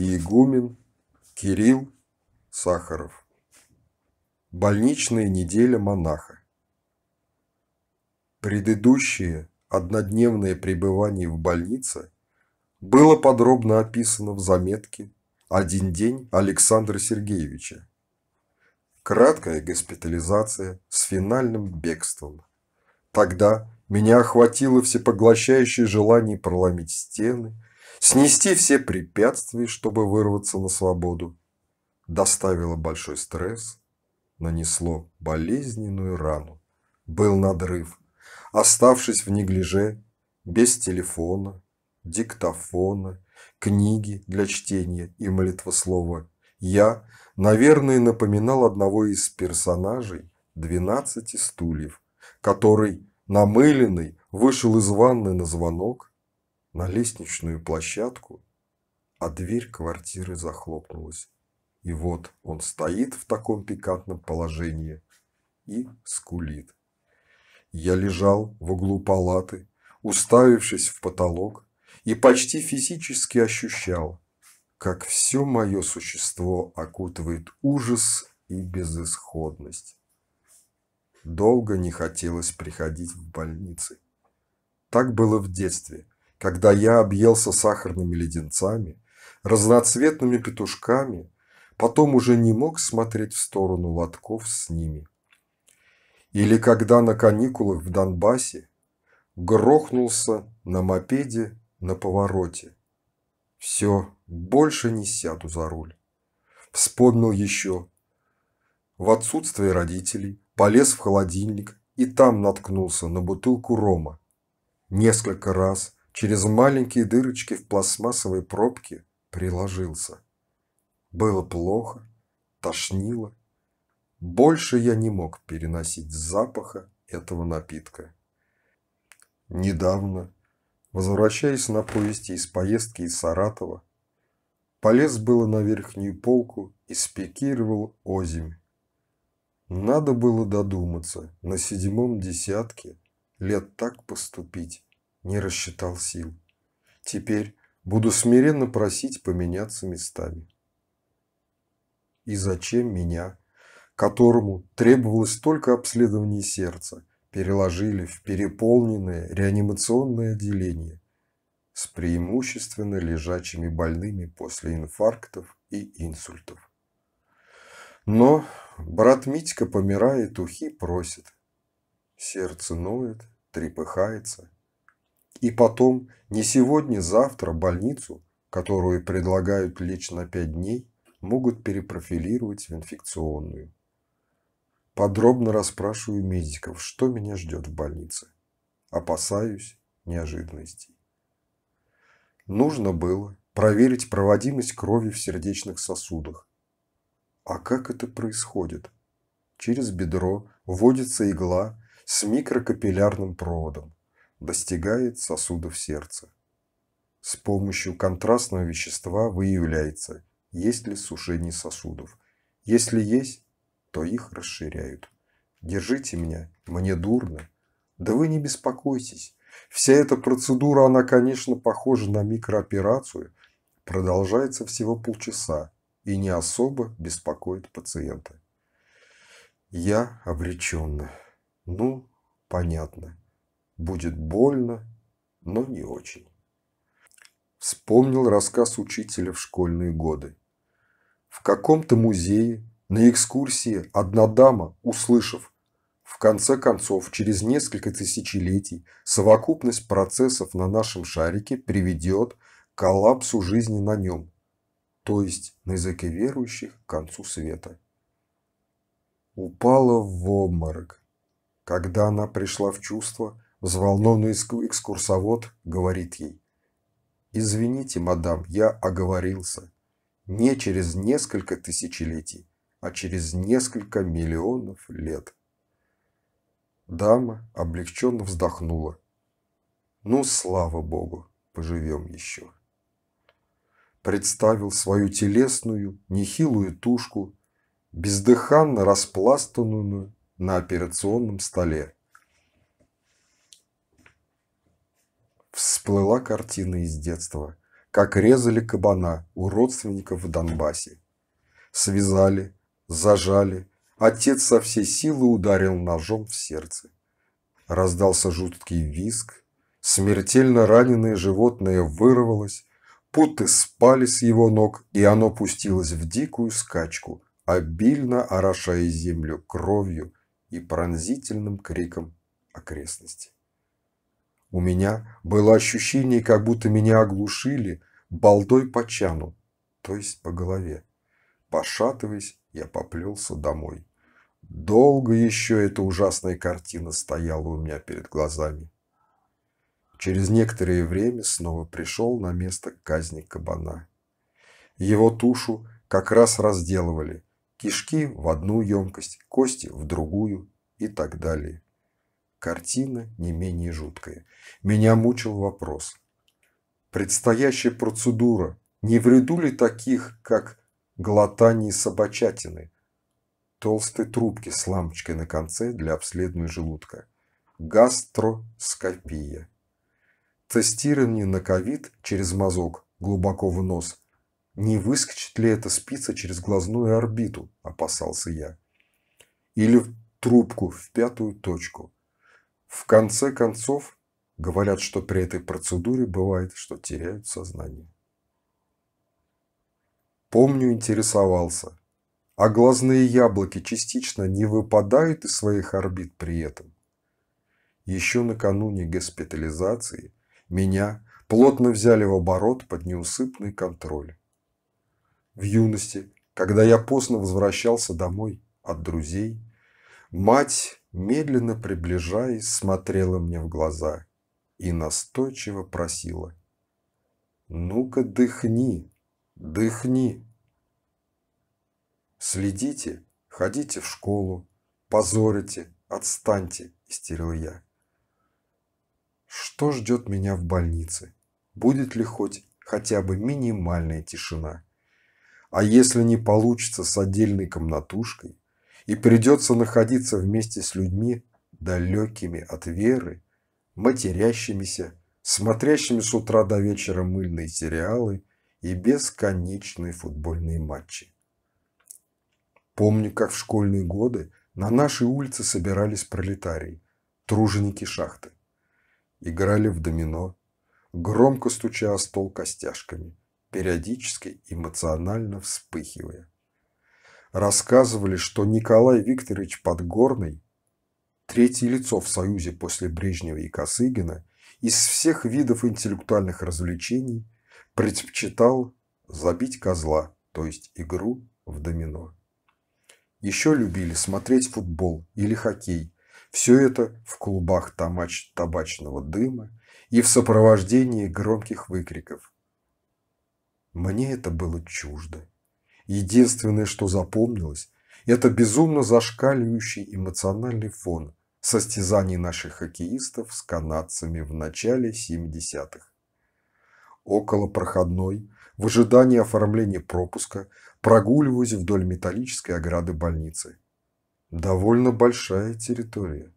Игумен Кирилл Сахаров. Больничная неделя монаха. Предыдущее однодневное пребывание в больнице было подробно описано в заметке «Один день Александра Сергеевича». Краткая госпитализация с финальным бегством. Тогда меня охватило всепоглощающее желание проломить стены – Снести все препятствия, чтобы вырваться на свободу, доставило большой стресс, нанесло болезненную рану. Был надрыв. Оставшись в неглиже, без телефона, диктофона, книги для чтения и молитвослова, я, наверное, напоминал одного из персонажей «Двенадцати стульев», который, намыленный, вышел из ванны на звонок на лестничную площадку, а дверь квартиры захлопнулась. И вот он стоит в таком пикантном положении и скулит. Я лежал в углу палаты, уставившись в потолок, и почти физически ощущал, как все мое существо окутывает ужас и безысходность. Долго не хотелось приходить в больницы. Так было в детстве – когда я объелся сахарными леденцами, разноцветными петушками, потом уже не мог смотреть в сторону лотков с ними. Или когда на каникулах в Донбассе грохнулся на мопеде на повороте. Все, больше не сяду за руль. Вспомнил еще. В отсутствие родителей полез в холодильник и там наткнулся на бутылку рома. Несколько раз – через маленькие дырочки в пластмассовой пробке приложился. Было плохо, тошнило. Больше я не мог переносить запаха этого напитка. Недавно, возвращаясь на поезде из поездки из Саратова, полез было на верхнюю полку и спикировал озимь. Надо было додуматься на седьмом десятке лет так поступить не рассчитал сил. Теперь буду смиренно просить поменяться местами. И зачем меня, которому требовалось только обследование сердца, переложили в переполненное реанимационное отделение с преимущественно лежачими больными после инфарктов и инсультов. Но брат Митька помирает, ухи просит. Сердце ноет, трепыхается – и потом, не сегодня-завтра больницу, которую предлагают лечь на 5 дней, могут перепрофилировать в инфекционную. Подробно расспрашиваю медиков, что меня ждет в больнице. Опасаюсь неожиданностей. Нужно было проверить проводимость крови в сердечных сосудах. А как это происходит? Через бедро вводится игла с микрокапиллярным проводом достигает сосудов сердца. С помощью контрастного вещества выявляется, есть ли сужение сосудов. Если есть, то их расширяют. Держите меня, мне дурно. Да вы не беспокойтесь. Вся эта процедура, она, конечно, похожа на микрооперацию, продолжается всего полчаса и не особо беспокоит пациента. Я обреченно. Ну, понятно. Будет больно, но не очень. Вспомнил рассказ учителя в школьные годы. В каком-то музее на экскурсии одна дама, услышав, в конце концов, через несколько тысячелетий совокупность процессов на нашем шарике приведет к коллапсу жизни на нем, то есть на языке верующих к концу света. Упала в обморок. Когда она пришла в чувство, Взволнованный экскурсовод говорит ей. «Извините, мадам, я оговорился. Не через несколько тысячелетий, а через несколько миллионов лет». Дама облегченно вздохнула. «Ну, слава богу, поживем еще». Представил свою телесную, нехилую тушку, бездыханно распластанную на операционном столе всплыла картина из детства, как резали кабана у родственников в Донбассе. Связали, зажали, отец со всей силы ударил ножом в сердце. Раздался жуткий визг, смертельно раненое животное вырвалось, путы спали с его ног, и оно пустилось в дикую скачку, обильно орошая землю кровью и пронзительным криком окрестности. У меня было ощущение, как будто меня оглушили балдой по чану, то есть по голове. Пошатываясь, я поплелся домой. Долго еще эта ужасная картина стояла у меня перед глазами. Через некоторое время снова пришел на место казни кабана. Его тушу как раз разделывали. Кишки в одну емкость, кости в другую и так далее. Картина не менее жуткая. Меня мучил вопрос. Предстоящая процедура не вреду ли таких, как глотание собачатины, толстые трубки с лампочкой на конце для обследования желудка, гастроскопия, тестирование на ковид через мазок глубоко в нос. Не выскочит ли эта спица через глазную орбиту, опасался я. Или в трубку в пятую точку – в конце концов, говорят, что при этой процедуре бывает, что теряют сознание. Помню, интересовался. А глазные яблоки частично не выпадают из своих орбит при этом. Еще накануне госпитализации меня плотно взяли в оборот под неусыпный контроль. В юности, когда я поздно возвращался домой от друзей, мать медленно приближаясь, смотрела мне в глаза и настойчиво просила. «Ну-ка, дыхни, дыхни!» «Следите, ходите в школу, позорите, отстаньте!» – истерил я. Что ждет меня в больнице? Будет ли хоть хотя бы минимальная тишина? А если не получится с отдельной комнатушкой, и придется находиться вместе с людьми, далекими от веры, матерящимися, смотрящими с утра до вечера мыльные сериалы и бесконечные футбольные матчи. Помню, как в школьные годы на нашей улице собирались пролетарии, труженики шахты. Играли в домино, громко стуча о стол костяшками, периодически эмоционально вспыхивая рассказывали, что Николай Викторович Подгорный, третье лицо в Союзе после Брежнева и Косыгина, из всех видов интеллектуальных развлечений предпочитал забить козла, то есть игру в домино. Еще любили смотреть футбол или хоккей. Все это в клубах тамач табачного дыма и в сопровождении громких выкриков. Мне это было чуждо. Единственное, что запомнилось, это безумно зашкаливающий эмоциональный фон состязаний наших хоккеистов с канадцами в начале 70-х. Около проходной, в ожидании оформления пропуска, прогуливаюсь вдоль металлической ограды больницы. Довольно большая территория.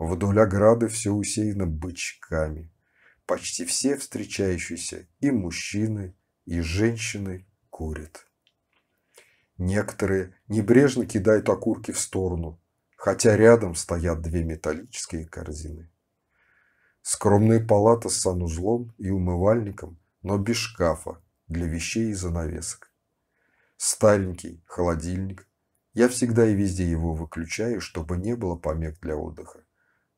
Вдоль ограды все усеяно бычками. Почти все встречающиеся и мужчины, и женщины курят. Некоторые небрежно кидают окурки в сторону, хотя рядом стоят две металлические корзины. Скромная палата с санузлом и умывальником, но без шкафа для вещей и занавесок. Старенький холодильник. Я всегда и везде его выключаю, чтобы не было помех для отдыха.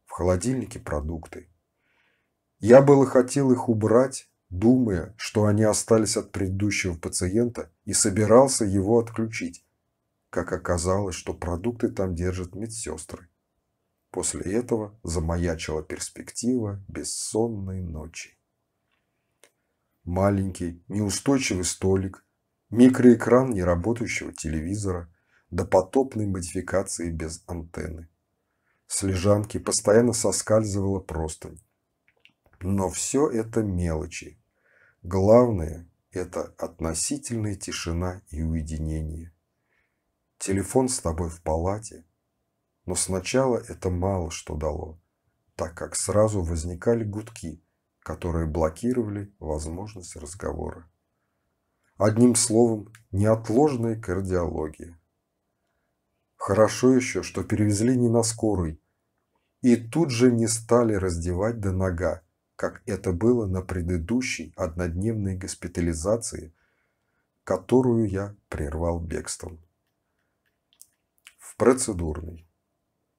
В холодильнике продукты. Я было хотел их убрать, думая, что они остались от предыдущего пациента и собирался его отключить. Как оказалось, что продукты там держат медсестры. После этого замаячила перспектива бессонной ночи. Маленький, неустойчивый столик, микроэкран неработающего телевизора, допотопной модификации без антенны. С лежанки постоянно соскальзывала простынь. Но все это мелочи Главное – это относительная тишина и уединение. Телефон с тобой в палате, но сначала это мало что дало, так как сразу возникали гудки, которые блокировали возможность разговора. Одним словом, неотложная кардиология. Хорошо еще, что перевезли не на скорой, и тут же не стали раздевать до нога, как это было на предыдущей однодневной госпитализации, которую я прервал бегством. В процедурный.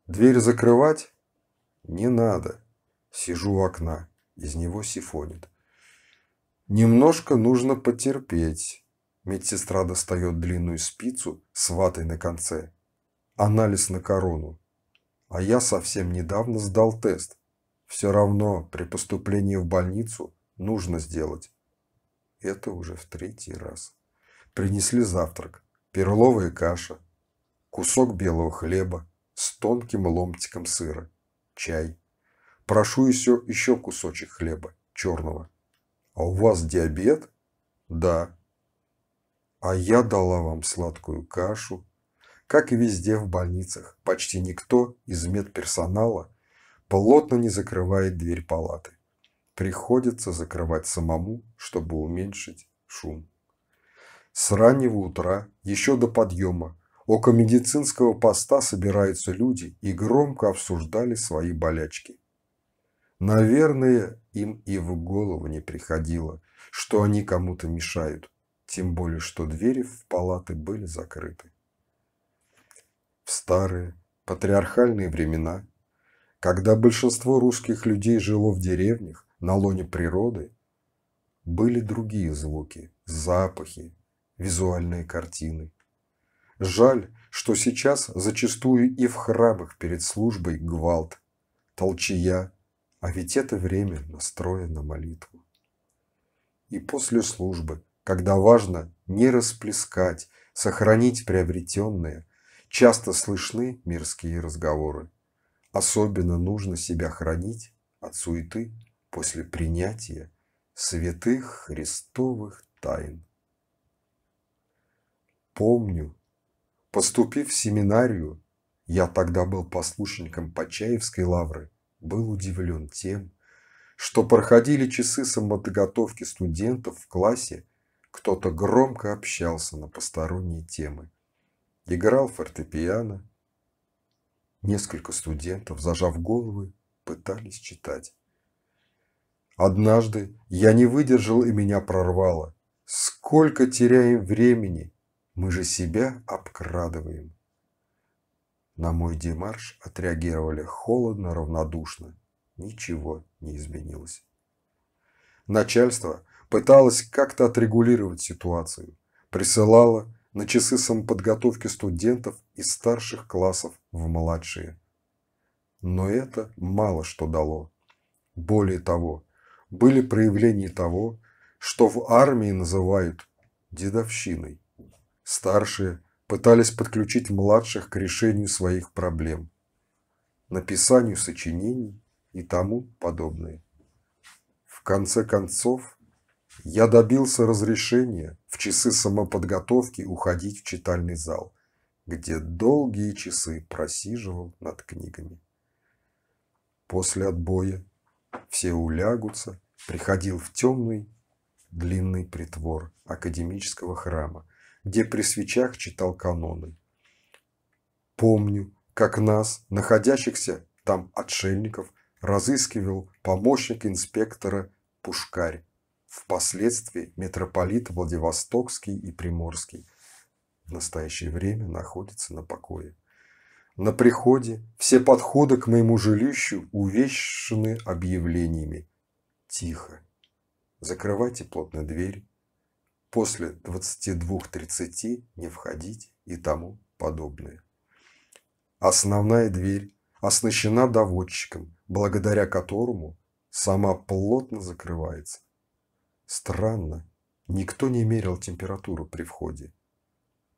Дверь закрывать? Не надо. Сижу у окна. Из него сифонит. Немножко нужно потерпеть. Медсестра достает длинную спицу с ватой на конце. Анализ на корону. А я совсем недавно сдал тест все равно при поступлении в больницу нужно сделать. Это уже в третий раз. Принесли завтрак. Перловая каша, кусок белого хлеба с тонким ломтиком сыра, чай. Прошу еще, еще кусочек хлеба, черного. А у вас диабет? Да. А я дала вам сладкую кашу. Как и везде в больницах, почти никто из медперсонала плотно не закрывает дверь палаты. Приходится закрывать самому, чтобы уменьшить шум. С раннего утра, еще до подъема, около медицинского поста собираются люди и громко обсуждали свои болячки. Наверное, им и в голову не приходило, что они кому-то мешают, тем более, что двери в палаты были закрыты. В старые патриархальные времена когда большинство русских людей жило в деревнях, на лоне природы, были другие звуки, запахи, визуальные картины. Жаль, что сейчас зачастую и в храмах перед службой гвалт, толчия, а ведь это время настроено на молитву. И после службы, когда важно не расплескать, сохранить приобретенное, часто слышны мирские разговоры. Особенно нужно себя хранить от суеты после принятия святых христовых тайн. Помню, поступив в семинарию, я тогда был послушником Почаевской лавры, был удивлен тем, что проходили часы самодоготовки студентов в классе, кто-то громко общался на посторонние темы. Играл фортепиано, Несколько студентов, зажав головы, пытались читать. Однажды я не выдержал и меня прорвало. Сколько теряем времени, мы же себя обкрадываем. На мой демарш отреагировали холодно, равнодушно. Ничего не изменилось. Начальство пыталось как-то отрегулировать ситуацию. Присылало на часы самоподготовки студентов из старших классов в младшие. Но это мало что дало. Более того, были проявления того, что в армии называют дедовщиной. Старшие пытались подключить младших к решению своих проблем, написанию сочинений и тому подобное. В конце концов, я добился разрешения в часы самоподготовки уходить в читальный зал, где долгие часы просиживал над книгами. После отбоя все улягутся, приходил в темный длинный притвор академического храма, где при свечах читал каноны. Помню, как нас, находящихся там отшельников, разыскивал помощник инспектора Пушкарь впоследствии митрополит Владивостокский и Приморский, в настоящее время находится на покое. На приходе все подходы к моему жилищу увешаны объявлениями. Тихо. Закрывайте плотно дверь. После 22.30 не входить и тому подобное. Основная дверь оснащена доводчиком, благодаря которому сама плотно закрывается. Странно, никто не мерил температуру при входе.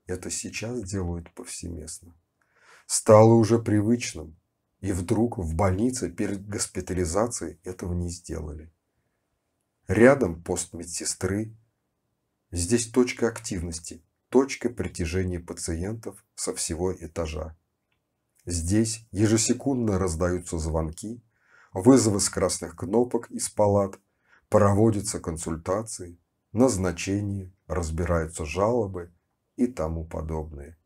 Это сейчас делают повсеместно. Стало уже привычным, и вдруг в больнице перед госпитализацией этого не сделали. Рядом пост медсестры. Здесь точка активности, точка притяжения пациентов со всего этажа. Здесь ежесекундно раздаются звонки, вызовы с красных кнопок из палат, проводятся консультации, назначения, разбираются жалобы и тому подобное.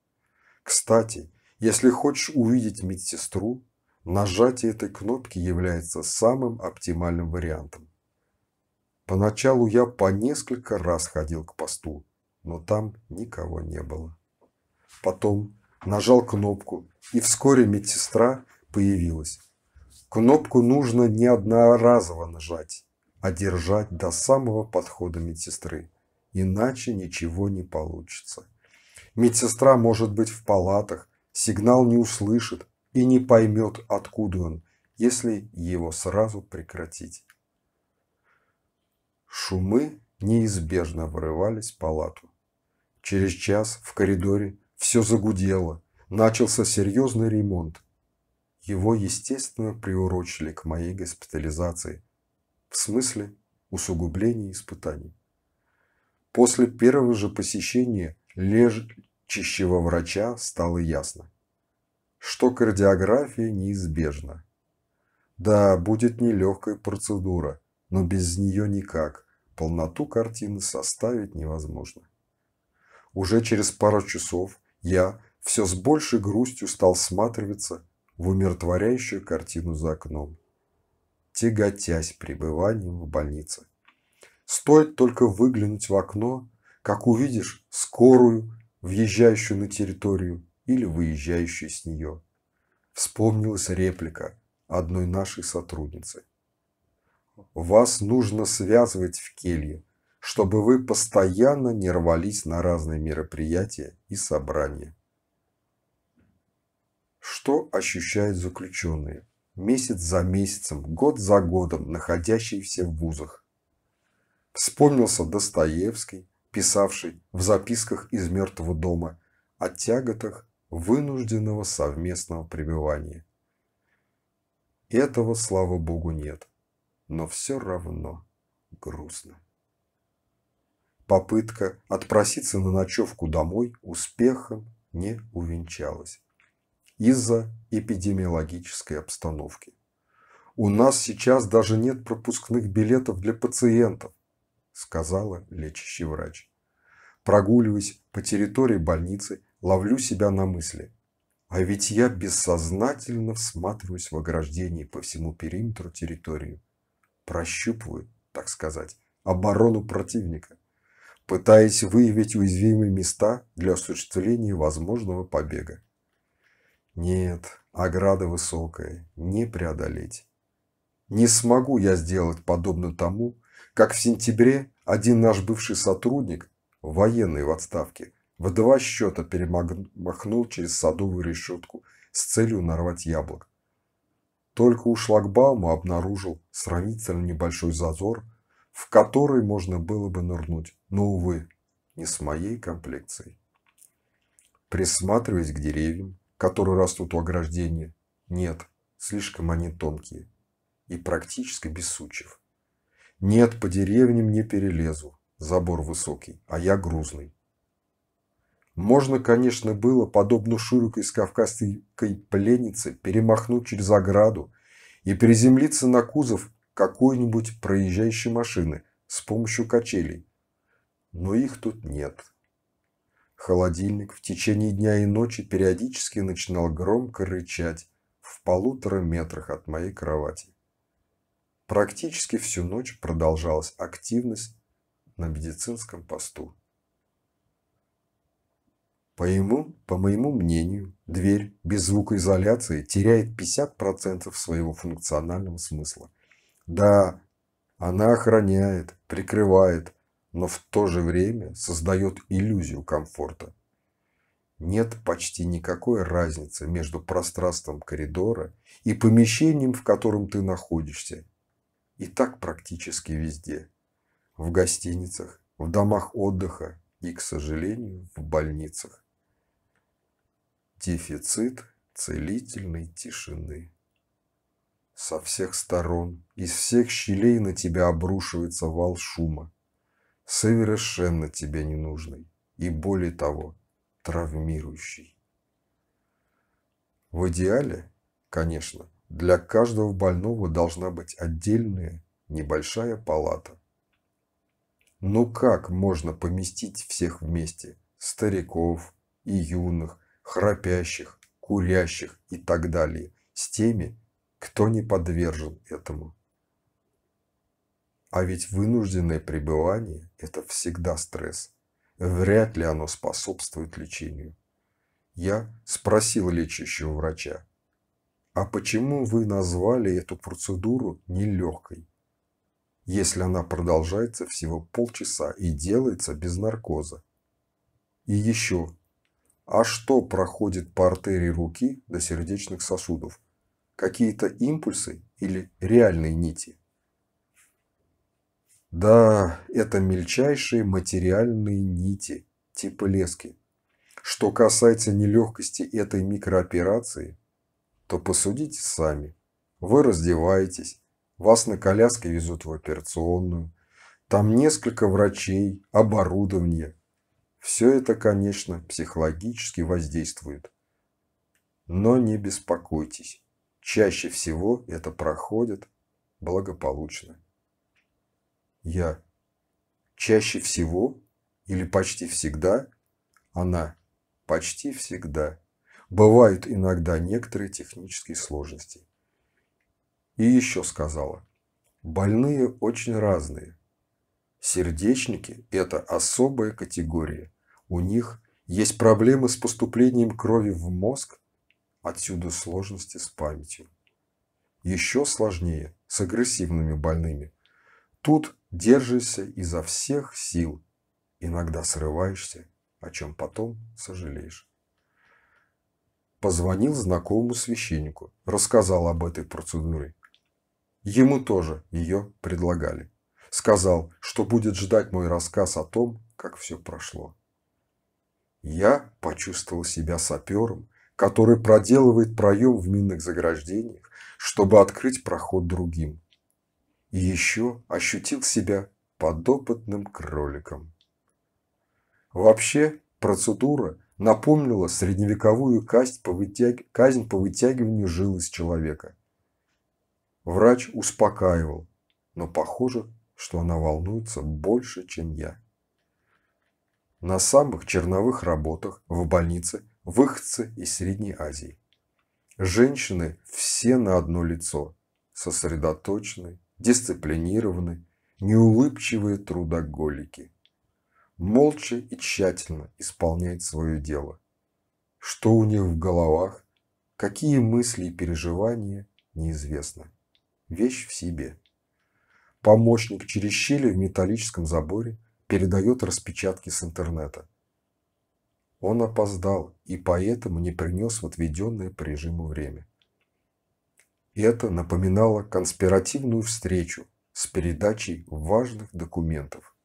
Кстати, если хочешь увидеть медсестру, нажатие этой кнопки является самым оптимальным вариантом. Поначалу я по несколько раз ходил к посту, но там никого не было. Потом нажал кнопку, и вскоре медсестра появилась. Кнопку нужно неодноразово нажать, а держать до самого подхода медсестры. Иначе ничего не получится. Медсестра может быть в палатах, сигнал не услышит и не поймет, откуда он, если его сразу прекратить. Шумы неизбежно врывались в палату. Через час в коридоре все загудело, начался серьезный ремонт. Его, естественно, приурочили к моей госпитализации, в смысле усугубления испытаний. После первого же посещения лежащего врача стало ясно, что кардиография неизбежна. Да, будет нелегкая процедура, но без нее никак. Полноту картины составить невозможно. Уже через пару часов я все с большей грустью стал сматриваться в умиротворяющую картину за окном тяготясь пребыванием в больнице. Стоит только выглянуть в окно, как увидишь скорую, въезжающую на территорию или выезжающую с нее. Вспомнилась реплика одной нашей сотрудницы. Вас нужно связывать в келье, чтобы вы постоянно не рвались на разные мероприятия и собрания. Что ощущают заключенные? месяц за месяцем, год за годом, находящиеся в вузах. Вспомнился Достоевский, писавший в записках из мертвого дома о тяготах вынужденного совместного пребывания. Этого, слава богу, нет, но все равно грустно. Попытка отпроситься на ночевку домой успехом не увенчалась из-за эпидемиологической обстановки. У нас сейчас даже нет пропускных билетов для пациентов, сказала лечащий врач. Прогуливаясь по территории больницы, ловлю себя на мысли. А ведь я бессознательно всматриваюсь в ограждение по всему периметру территории. Прощупываю, так сказать, оборону противника, пытаясь выявить уязвимые места для осуществления возможного побега. Нет, ограда высокая, не преодолеть. Не смогу я сделать подобно тому, как в сентябре один наш бывший сотрудник, военный в отставке, в два счета перемахнул через садовую решетку с целью нарвать яблок. Только у шлагбаума обнаружил сравнительно небольшой зазор, в который можно было бы нырнуть, но, увы, не с моей комплекцией. Присматриваясь к деревьям, которые растут у ограждения. Нет, слишком они тонкие и практически без сучьев. Нет, по деревням не перелезу, забор высокий, а я грузный. Можно, конечно, было, подобно Шурику с кавказской пленницы, перемахнуть через ограду и приземлиться на кузов какой-нибудь проезжающей машины с помощью качелей. Но их тут нет. Холодильник в течение дня и ночи периодически начинал громко рычать в полутора метрах от моей кровати. Практически всю ночь продолжалась активность на медицинском посту. По, ему, по моему мнению, дверь без звукоизоляции теряет 50% своего функционального смысла. Да, она охраняет, прикрывает, но в то же время создает иллюзию комфорта. Нет почти никакой разницы между пространством коридора и помещением, в котором ты находишься. И так практически везде. В гостиницах, в домах отдыха и, к сожалению, в больницах. Дефицит целительной тишины. Со всех сторон, из всех щелей на тебя обрушивается вал шума совершенно тебе ненужный и, более того, травмирующий. В идеале, конечно, для каждого больного должна быть отдельная небольшая палата. Но как можно поместить всех вместе? Стариков и юных, храпящих, курящих и так далее, с теми, кто не подвержен этому. А ведь вынужденное пребывание – это всегда стресс. Вряд ли оно способствует лечению. Я спросил лечащего врача, а почему вы назвали эту процедуру нелегкой? Если она продолжается всего полчаса и делается без наркоза. И еще. А что проходит по артерии руки до сердечных сосудов? Какие-то импульсы или реальные нити? Да, это мельчайшие материальные нити, типа лески. Что касается нелегкости этой микрооперации, то посудите сами. Вы раздеваетесь, вас на коляске везут в операционную, там несколько врачей, оборудование. Все это, конечно, психологически воздействует. Но не беспокойтесь, чаще всего это проходит благополучно я. Чаще всего или почти всегда она почти всегда. Бывают иногда некоторые технические сложности. И еще сказала, больные очень разные. Сердечники – это особая категория. У них есть проблемы с поступлением крови в мозг, отсюда сложности с памятью. Еще сложнее с агрессивными больными. Тут держишься изо всех сил. Иногда срываешься, о чем потом сожалеешь. Позвонил знакомому священнику, рассказал об этой процедуре. Ему тоже ее предлагали. Сказал, что будет ждать мой рассказ о том, как все прошло. Я почувствовал себя сапером, который проделывает проем в минных заграждениях, чтобы открыть проход другим и еще ощутил себя подопытным кроликом. Вообще, процедура напомнила средневековую казнь по, вытяг... казнь по вытягиванию жил из человека. Врач успокаивал, но похоже, что она волнуется больше, чем я. На самых черновых работах в больнице выходцы из Средней Азии. Женщины все на одно лицо, сосредоточены, дисциплинированы, неулыбчивые трудоголики. Молча и тщательно исполняют свое дело. Что у них в головах, какие мысли и переживания, неизвестно. Вещь в себе. Помощник через щели в металлическом заборе передает распечатки с интернета. Он опоздал и поэтому не принес в отведенное по режиму время и это напоминало конспиративную встречу с передачей важных документов.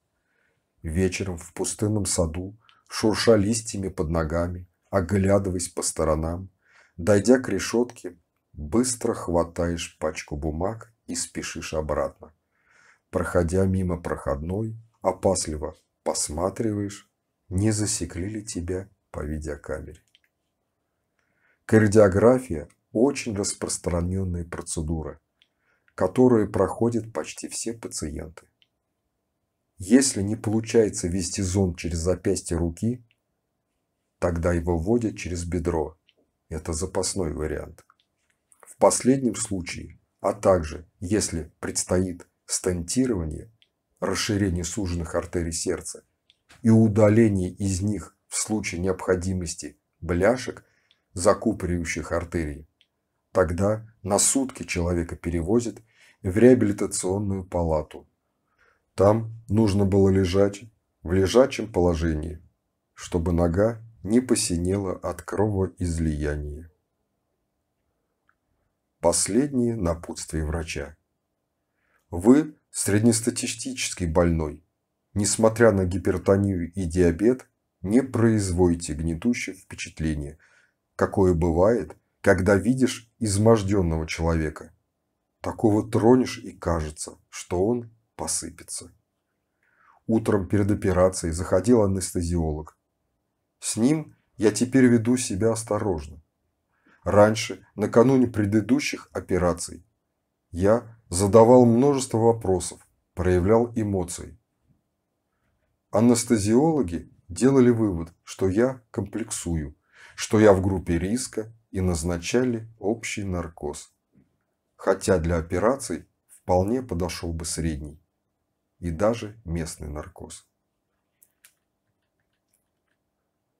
Вечером в пустынном саду, шурша листьями под ногами, оглядываясь по сторонам, дойдя к решетке, быстро хватаешь пачку бумаг и спешишь обратно. Проходя мимо проходной, опасливо посматриваешь, не засекли ли тебя по видеокамере. Кардиография очень распространенные процедуры, которые проходят почти все пациенты. Если не получается вести зонд через запястье руки, тогда его вводят через бедро. Это запасной вариант. В последнем случае, а также если предстоит стентирование, расширение суженных артерий сердца и удаление из них в случае необходимости бляшек, закупоривающих артерии, Тогда на сутки человека перевозят в реабилитационную палату. Там нужно было лежать в лежачем положении, чтобы нога не посинела от кровоизлияния. Последнее напутствие врача. Вы среднестатистический больной. Несмотря на гипертонию и диабет, не производите гнетущее впечатление, какое бывает – когда видишь изможденного человека. Такого тронешь и кажется, что он посыпется. Утром перед операцией заходил анестезиолог. С ним я теперь веду себя осторожно. Раньше, накануне предыдущих операций, я задавал множество вопросов, проявлял эмоции. Анестезиологи делали вывод, что я комплексую, что я в группе риска и назначали общий наркоз. Хотя для операций вполне подошел бы средний и даже местный наркоз.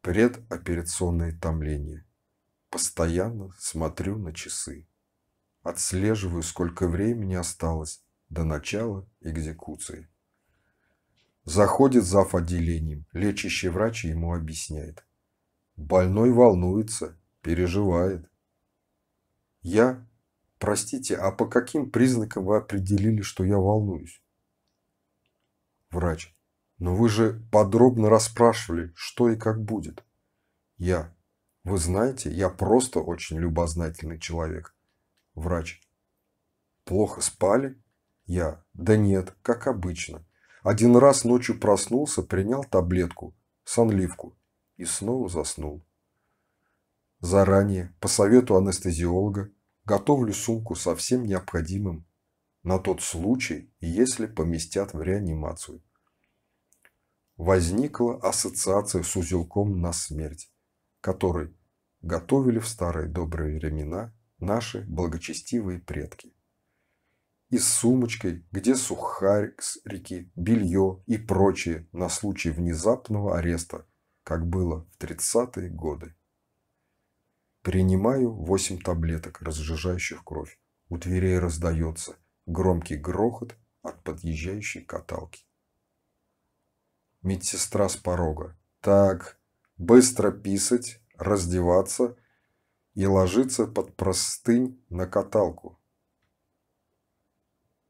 Предоперационное томление. Постоянно смотрю на часы. Отслеживаю, сколько времени осталось до начала экзекуции. Заходит зав. отделением, лечащий врач ему объясняет. Больной волнуется Переживает. Я? Простите, а по каким признакам вы определили, что я волнуюсь? Врач. Но вы же подробно расспрашивали, что и как будет. Я. Вы знаете, я просто очень любознательный человек. Врач. Плохо спали? Я. Да нет, как обычно. Один раз ночью проснулся, принял таблетку, сонливку и снова заснул. Заранее, по совету анестезиолога, готовлю сумку со всем необходимым на тот случай, если поместят в реанимацию. Возникла ассоциация с узелком на смерть, который готовили в старые добрые времена наши благочестивые предки. И с сумочкой, где сухарики, белье и прочее на случай внезапного ареста, как было в 30-е годы. Принимаю восемь таблеток, разжижающих кровь. У дверей раздается громкий грохот от подъезжающей каталки. Медсестра с порога. Так, быстро писать, раздеваться и ложиться под простынь на каталку.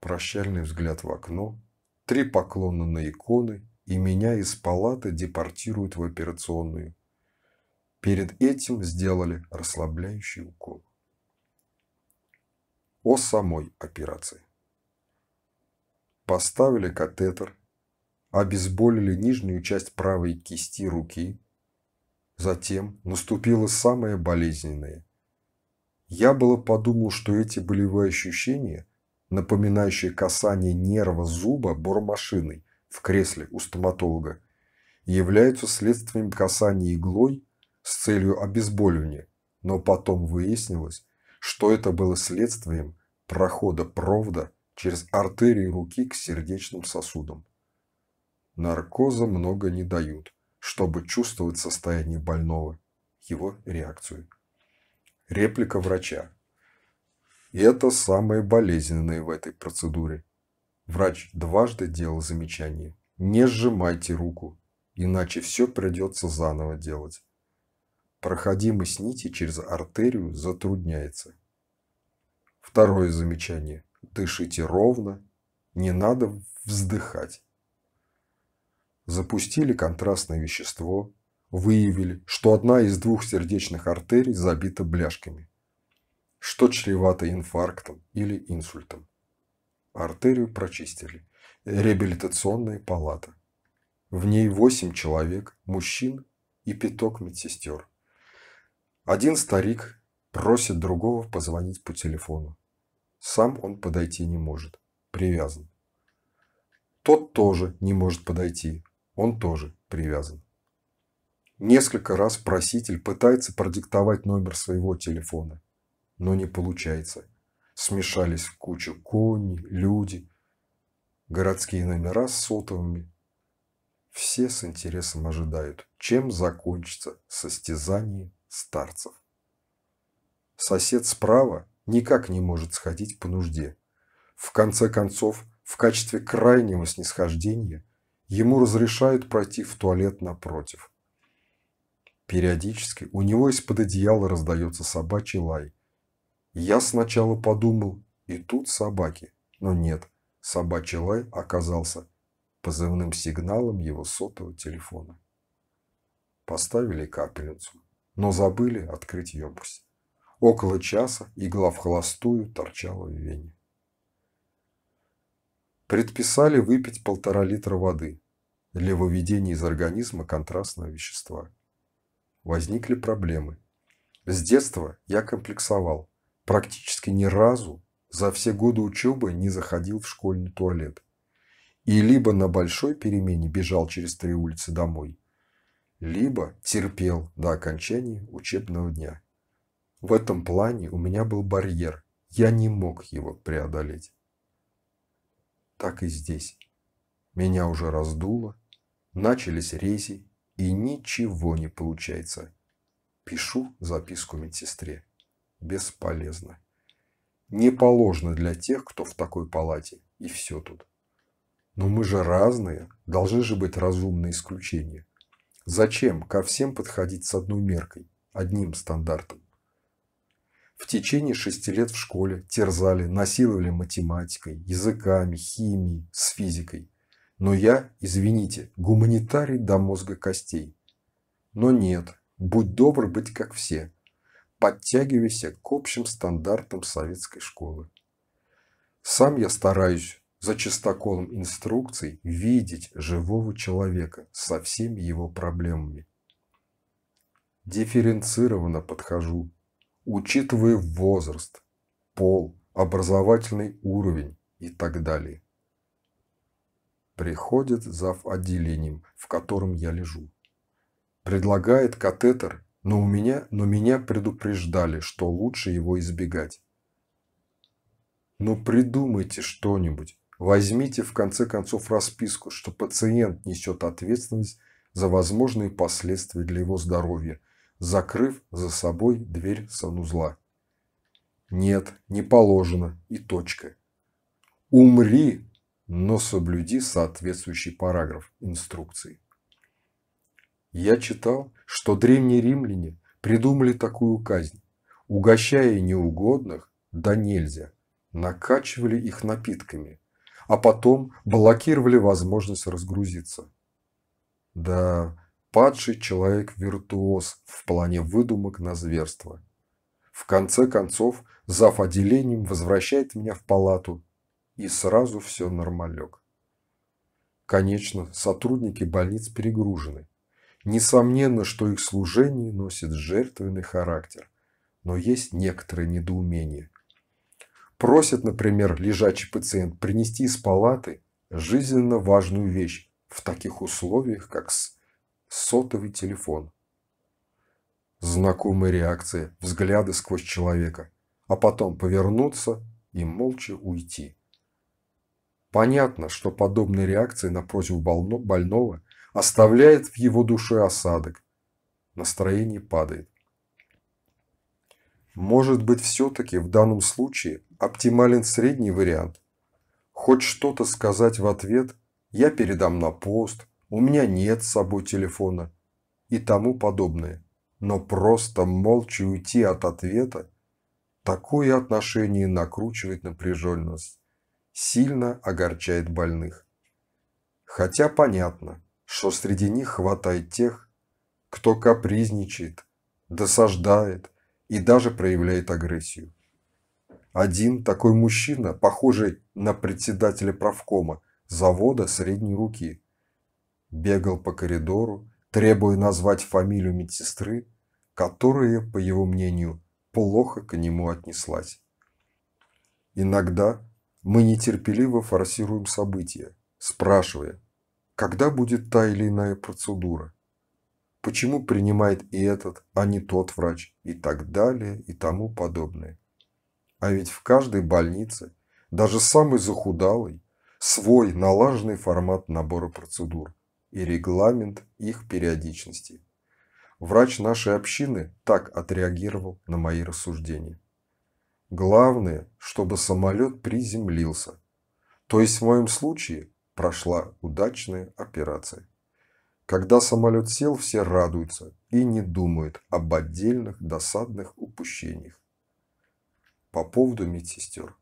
Прощальный взгляд в окно, три поклона на иконы, и меня из палаты депортируют в операционную. Перед этим сделали расслабляющий укол. О самой операции. Поставили катетер, обезболили нижнюю часть правой кисти руки. Затем наступило самое болезненное. Я было подумал, что эти болевые ощущения, напоминающие касание нерва зуба бормашиной в кресле у стоматолога, являются следствием касания иглой – с целью обезболивания, но потом выяснилось, что это было следствием прохода провода через артерии руки к сердечным сосудам. Наркоза много не дают, чтобы чувствовать состояние больного, его реакцию. Реплика врача. Это самое болезненное в этой процедуре. Врач дважды делал замечание. Не сжимайте руку, иначе все придется заново делать. Проходимость нити через артерию затрудняется. Второе замечание. Дышите ровно, не надо вздыхать. Запустили контрастное вещество, выявили, что одна из двух сердечных артерий забита бляшками, что чревато инфарктом или инсультом. Артерию прочистили. Реабилитационная палата. В ней 8 человек, мужчин и пяток медсестер. Один старик просит другого позвонить по телефону. Сам он подойти не может, привязан. Тот тоже не может подойти, он тоже привязан. Несколько раз проситель пытается продиктовать номер своего телефона, но не получается. Смешались в кучу кони, люди, городские номера с сотовыми. Все с интересом ожидают, чем закончится состязание старцев. Сосед справа никак не может сходить по нужде. В конце концов, в качестве крайнего снисхождения ему разрешают пройти в туалет напротив. Периодически у него из-под одеяла раздается собачий лай. Я сначала подумал, и тут собаки, но нет, собачий лай оказался позывным сигналом его сотового телефона. Поставили капельницу но забыли открыть емкость. Около часа игла в холостую торчала в вене. Предписали выпить полтора литра воды для выведения из организма контрастного вещества. Возникли проблемы. С детства я комплексовал. Практически ни разу за все годы учебы не заходил в школьный туалет. И либо на большой перемене бежал через три улицы домой, либо терпел до окончания учебного дня. В этом плане у меня был барьер, я не мог его преодолеть. Так и здесь. Меня уже раздуло, начались рези, и ничего не получается. Пишу записку медсестре. Бесполезно. Не положено для тех, кто в такой палате, и все тут. Но мы же разные, должны же быть разумные исключения. Зачем ко всем подходить с одной меркой, одним стандартом? В течение шести лет в школе терзали, насиловали математикой, языками, химией, с физикой. Но я, извините, гуманитарий до мозга костей. Но нет, будь добр быть как все. Подтягивайся к общим стандартам советской школы. Сам я стараюсь за чистоколом инструкций видеть живого человека со всеми его проблемами. Дифференцированно подхожу, учитывая возраст, пол, образовательный уровень и так далее. Приходит зав. отделением, в котором я лежу. Предлагает катетер, но, у меня, но меня предупреждали, что лучше его избегать. Но ну, придумайте что-нибудь, Возьмите в конце концов расписку, что пациент несет ответственность за возможные последствия для его здоровья, закрыв за собой дверь санузла. Нет, не положено и точка. Умри, но соблюди соответствующий параграф инструкции. Я читал, что древние римляне придумали такую казнь, угощая неугодных да нельзя, накачивали их напитками – а потом блокировали возможность разгрузиться. Да, падший человек-виртуоз в плане выдумок на зверство. В конце концов, зав. отделением возвращает меня в палату, и сразу все нормалек. Конечно, сотрудники больниц перегружены. Несомненно, что их служение носит жертвенный характер, но есть некоторые недоумения. Просит, например, лежачий пациент принести из палаты жизненно важную вещь в таких условиях, как сотовый телефон. Знакомые реакции, взгляды сквозь человека, а потом повернуться и молча уйти. Понятно, что подобная реакция на просьбу больного оставляет в его душе осадок. Настроение падает. Может быть, все-таки в данном случае оптимален средний вариант. Хоть что-то сказать в ответ я передам на пост, у меня нет с собой телефона и тому подобное. Но просто молча уйти от ответа – такое отношение накручивает напряженность, сильно огорчает больных. Хотя понятно, что среди них хватает тех, кто капризничает, досаждает – и даже проявляет агрессию. Один такой мужчина, похожий на председателя правкома завода средней руки, бегал по коридору, требуя назвать фамилию медсестры, которая, по его мнению, плохо к нему отнеслась. Иногда мы нетерпеливо форсируем события, спрашивая, когда будет та или иная процедура, почему принимает и этот, а не тот врач, и так далее, и тому подобное. А ведь в каждой больнице, даже самый захудалый, свой налаженный формат набора процедур и регламент их периодичности. Врач нашей общины так отреагировал на мои рассуждения. Главное, чтобы самолет приземлился. То есть в моем случае прошла удачная операция. Когда самолет сел, все радуются и не думают об отдельных досадных упущениях. По поводу медсестер.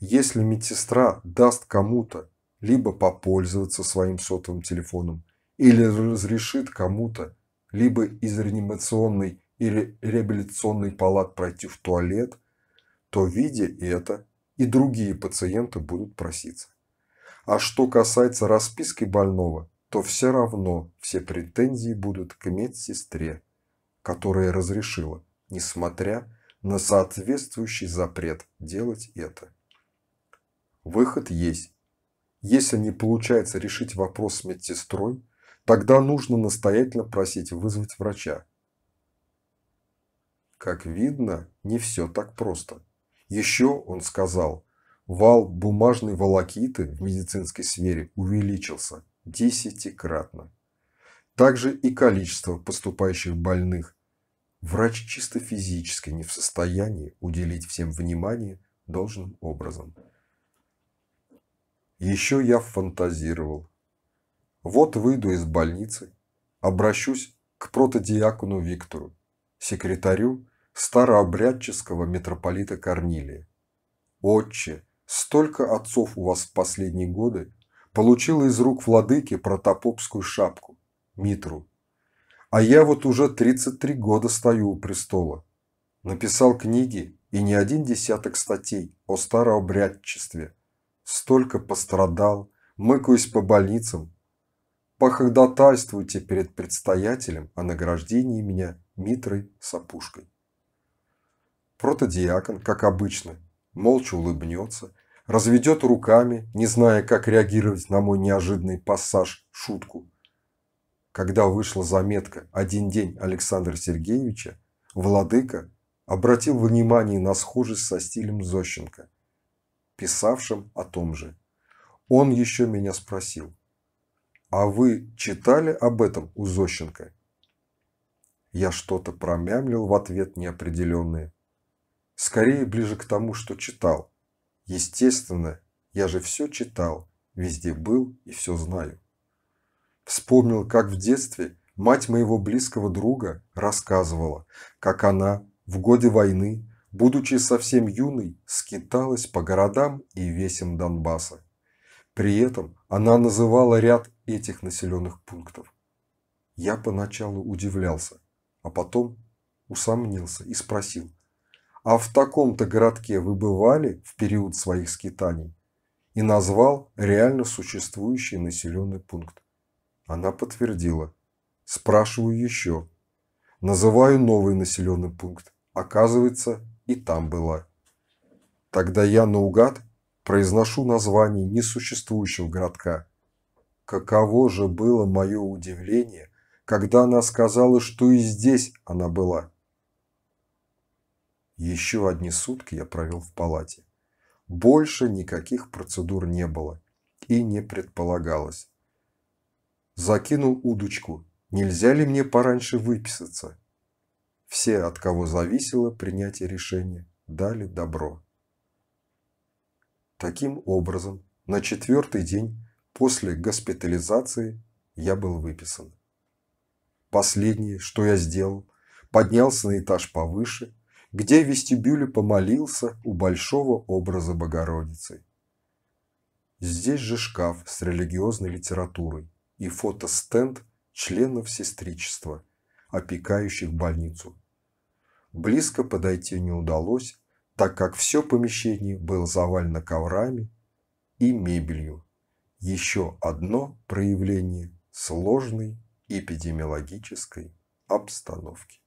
Если медсестра даст кому-то либо попользоваться своим сотовым телефоном, или разрешит кому-то либо из реанимационной или реабилитационной палат пройти в туалет, то, видя это, и другие пациенты будут проситься. А что касается расписки больного, то все равно все претензии будут к медсестре, которая разрешила, несмотря на соответствующий запрет делать это. Выход есть. Если не получается решить вопрос с медсестрой, тогда нужно настоятельно просить вызвать врача. Как видно, не все так просто. Еще он сказал, вал бумажной волокиты в медицинской сфере увеличился – десятикратно. Также и количество поступающих больных. Врач чисто физически не в состоянии уделить всем внимание должным образом. Еще я фантазировал. Вот выйду из больницы, обращусь к протодиакону Виктору, секретарю старообрядческого митрополита Корнилия. «Отче, столько отцов у вас в последние годы Получил из рук владыки протопопскую шапку, митру. А я вот уже 33 года стою у престола. Написал книги и не один десяток статей о старообрядчестве. Столько пострадал, мыкаюсь по больницам. Походатайствуйте перед предстоятелем о награждении меня митрой сапушкой. Протодиакон, как обычно, молча улыбнется разведет руками, не зная, как реагировать на мой неожиданный пассаж, шутку. Когда вышла заметка «Один день Александра Сергеевича», владыка обратил внимание на схожесть со стилем Зощенко, писавшим о том же. Он еще меня спросил, «А вы читали об этом у Зощенко?» Я что-то промямлил в ответ неопределенное. Скорее ближе к тому, что читал, Естественно, я же все читал, везде был и все знаю. Вспомнил, как в детстве мать моего близкого друга рассказывала, как она в годы войны, будучи совсем юной, скиталась по городам и весям Донбасса. При этом она называла ряд этих населенных пунктов. Я поначалу удивлялся, а потом усомнился и спросил, а в таком-то городке вы бывали в период своих скитаний? И назвал реально существующий населенный пункт. Она подтвердила. Спрашиваю еще. Называю новый населенный пункт. Оказывается, и там была. Тогда я наугад произношу название несуществующего городка. Каково же было мое удивление, когда она сказала, что и здесь она была. Еще одни сутки я провел в палате. Больше никаких процедур не было и не предполагалось. Закинул удочку. Нельзя ли мне пораньше выписаться? Все, от кого зависело принятие решения, дали добро. Таким образом, на четвертый день после госпитализации я был выписан. Последнее, что я сделал, поднялся на этаж повыше где в вестибюле помолился у большого образа Богородицы. Здесь же шкаф с религиозной литературой и фотостенд членов сестричества, опекающих больницу. Близко подойти не удалось, так как все помещение было завалено коврами и мебелью. Еще одно проявление сложной эпидемиологической обстановки.